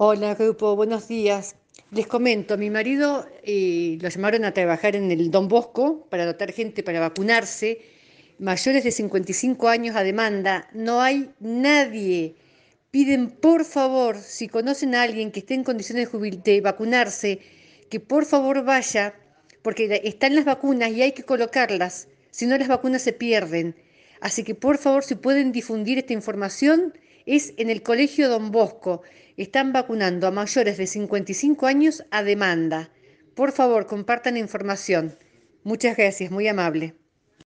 Hola, grupo, buenos días. Les comento, mi marido eh, lo llamaron a trabajar en el Don Bosco para dotar gente para vacunarse. Mayores de 55 años a demanda, no hay nadie. Piden por favor, si conocen a alguien que esté en condiciones de vacunarse, que por favor vaya, porque están las vacunas y hay que colocarlas, si no las vacunas se pierden. Así que por favor, si pueden difundir esta información, es en el Colegio Don Bosco. Están vacunando a mayores de 55 años a demanda. Por favor, compartan información. Muchas gracias, muy amable.